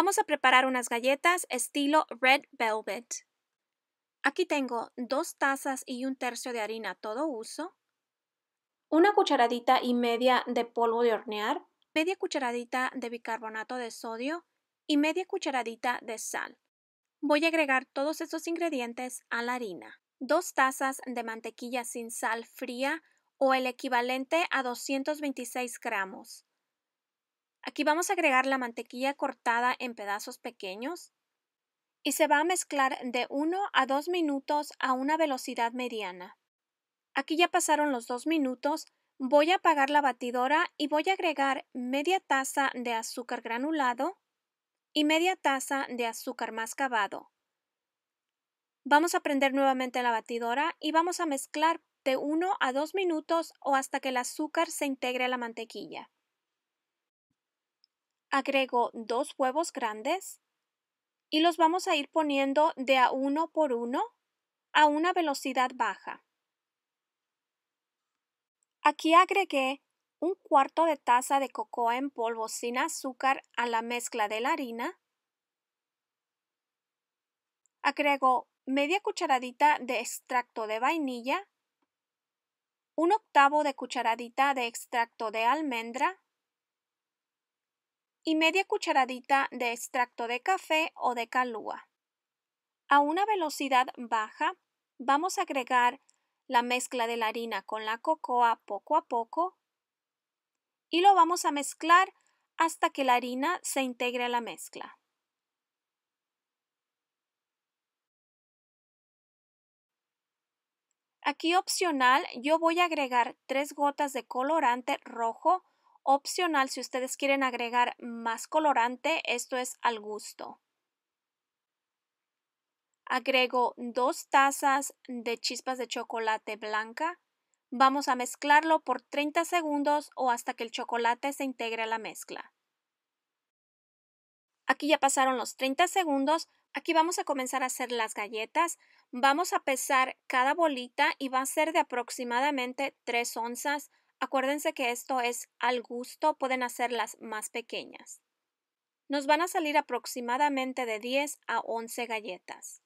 Vamos a preparar unas galletas estilo Red Velvet. Aquí tengo dos tazas y un tercio de harina todo uso, una cucharadita y media de polvo de hornear, media cucharadita de bicarbonato de sodio y media cucharadita de sal. Voy a agregar todos estos ingredientes a la harina. Dos tazas de mantequilla sin sal fría o el equivalente a 226 gramos. Aquí vamos a agregar la mantequilla cortada en pedazos pequeños y se va a mezclar de 1 a 2 minutos a una velocidad mediana. Aquí ya pasaron los 2 minutos, voy a apagar la batidora y voy a agregar media taza de azúcar granulado y media taza de azúcar mascabado. Vamos a prender nuevamente la batidora y vamos a mezclar de 1 a 2 minutos o hasta que el azúcar se integre a la mantequilla agrego dos huevos grandes y los vamos a ir poniendo de a uno por uno a una velocidad baja. Aquí agregué un cuarto de taza de cocoa en polvo sin azúcar a la mezcla de la harina. Agrego media cucharadita de extracto de vainilla, un octavo de cucharadita de extracto de almendra, y media cucharadita de extracto de café o de calúa. A una velocidad baja, vamos a agregar la mezcla de la harina con la cocoa poco a poco y lo vamos a mezclar hasta que la harina se integre a la mezcla. Aquí opcional yo voy a agregar tres gotas de colorante rojo opcional si ustedes quieren agregar más colorante, esto es al gusto. Agrego dos tazas de chispas de chocolate blanca. Vamos a mezclarlo por 30 segundos o hasta que el chocolate se integre a la mezcla. Aquí ya pasaron los 30 segundos. Aquí vamos a comenzar a hacer las galletas. Vamos a pesar cada bolita y va a ser de aproximadamente 3 onzas Acuérdense que esto es al gusto, pueden hacerlas más pequeñas. Nos van a salir aproximadamente de 10 a 11 galletas.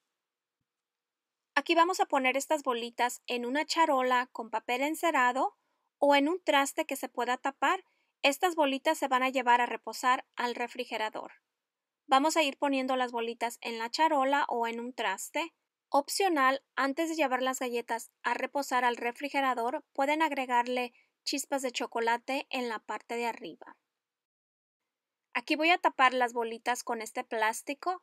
Aquí vamos a poner estas bolitas en una charola con papel encerado o en un traste que se pueda tapar. Estas bolitas se van a llevar a reposar al refrigerador. Vamos a ir poniendo las bolitas en la charola o en un traste. Opcional, antes de llevar las galletas a reposar al refrigerador, pueden agregarle chispas de chocolate en la parte de arriba. Aquí voy a tapar las bolitas con este plástico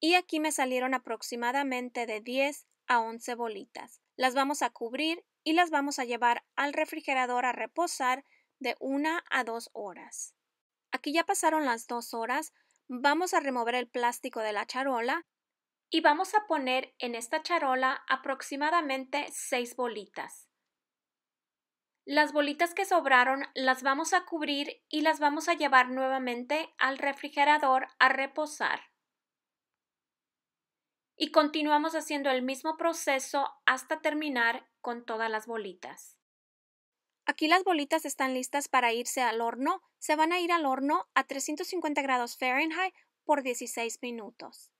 y aquí me salieron aproximadamente de 10 a 11 bolitas. Las vamos a cubrir y las vamos a llevar al refrigerador a reposar de 1 a 2 horas. Aquí ya pasaron las 2 horas, vamos a remover el plástico de la charola y vamos a poner en esta charola aproximadamente 6 bolitas. Las bolitas que sobraron las vamos a cubrir y las vamos a llevar nuevamente al refrigerador a reposar. Y continuamos haciendo el mismo proceso hasta terminar con todas las bolitas. Aquí las bolitas están listas para irse al horno. Se van a ir al horno a 350 grados Fahrenheit por 16 minutos.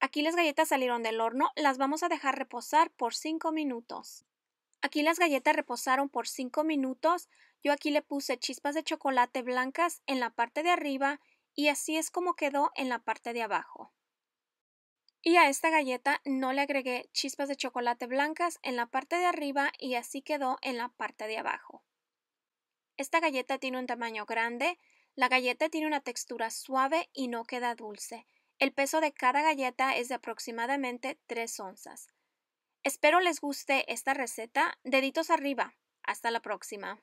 Aquí las galletas salieron del horno, las vamos a dejar reposar por 5 minutos. Aquí las galletas reposaron por 5 minutos. Yo aquí le puse chispas de chocolate blancas en la parte de arriba y así es como quedó en la parte de abajo. Y a esta galleta no le agregué chispas de chocolate blancas en la parte de arriba y así quedó en la parte de abajo. Esta galleta tiene un tamaño grande, la galleta tiene una textura suave y no queda dulce. El peso de cada galleta es de aproximadamente 3 onzas. Espero les guste esta receta. Deditos arriba. Hasta la próxima.